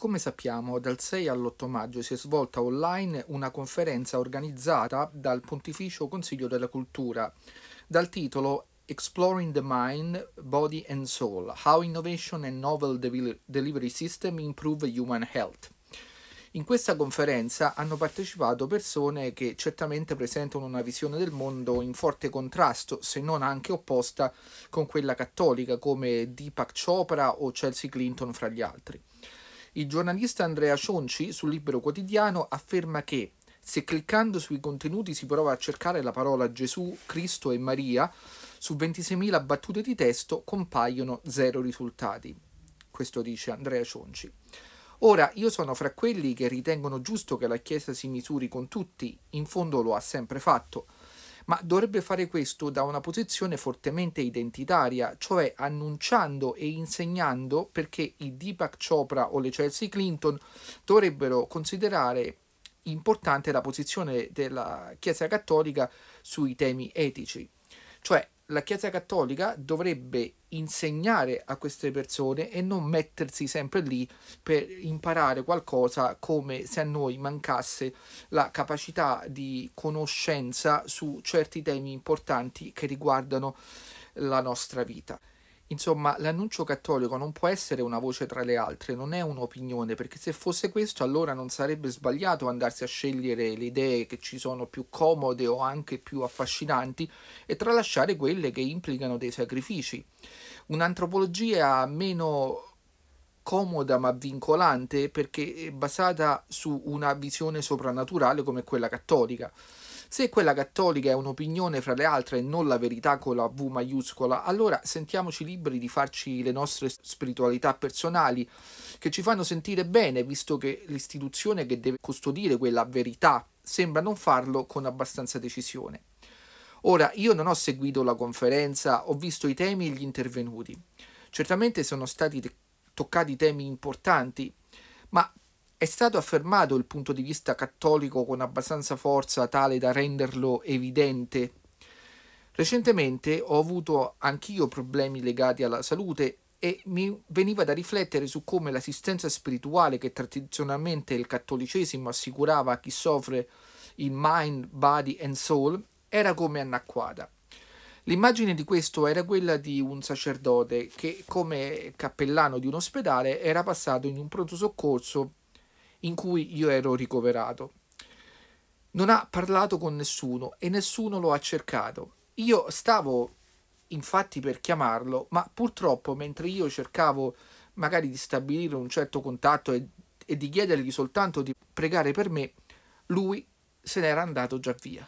Come sappiamo, dal 6 all'8 maggio si è svolta online una conferenza organizzata dal Pontificio Consiglio della Cultura dal titolo Exploring the Mind, Body and Soul: How Innovation and Novel Delivery System Improve Human Health. In questa conferenza hanno partecipato persone che certamente presentano una visione del mondo in forte contrasto, se non anche opposta, con quella cattolica, come Deepak Chopra o Chelsea Clinton, fra gli altri. Il giornalista Andrea Cionci sul Libero Quotidiano afferma che se cliccando sui contenuti si prova a cercare la parola Gesù, Cristo e Maria, su 26.000 battute di testo compaiono zero risultati. Questo dice Andrea Cionci. Ora, io sono fra quelli che ritengono giusto che la Chiesa si misuri con tutti, in fondo lo ha sempre fatto ma dovrebbe fare questo da una posizione fortemente identitaria, cioè annunciando e insegnando perché i Deepak Chopra o le Chelsea Clinton dovrebbero considerare importante la posizione della Chiesa Cattolica sui temi etici. Cioè la Chiesa Cattolica dovrebbe insegnare a queste persone e non mettersi sempre lì per imparare qualcosa come se a noi mancasse la capacità di conoscenza su certi temi importanti che riguardano la nostra vita. Insomma, l'annuncio cattolico non può essere una voce tra le altre, non è un'opinione, perché se fosse questo allora non sarebbe sbagliato andarsi a scegliere le idee che ci sono più comode o anche più affascinanti e tralasciare quelle che implicano dei sacrifici. Un'antropologia meno comoda ma vincolante perché è basata su una visione soprannaturale come quella cattolica. Se quella cattolica è un'opinione fra le altre e non la verità con la V maiuscola, allora sentiamoci liberi di farci le nostre spiritualità personali, che ci fanno sentire bene, visto che l'istituzione che deve custodire quella verità sembra non farlo con abbastanza decisione. Ora, io non ho seguito la conferenza, ho visto i temi e gli intervenuti. Certamente sono stati toccati temi importanti, ma è stato affermato il punto di vista cattolico con abbastanza forza tale da renderlo evidente. Recentemente ho avuto anch'io problemi legati alla salute e mi veniva da riflettere su come l'assistenza spirituale che tradizionalmente il cattolicesimo assicurava a chi soffre in mind, body and soul era come anacquata. L'immagine di questo era quella di un sacerdote che come cappellano di un ospedale era passato in un pronto soccorso in cui io ero ricoverato. Non ha parlato con nessuno e nessuno lo ha cercato. Io stavo infatti per chiamarlo, ma purtroppo mentre io cercavo magari di stabilire un certo contatto e, e di chiedergli soltanto di pregare per me, lui se n'era andato già via.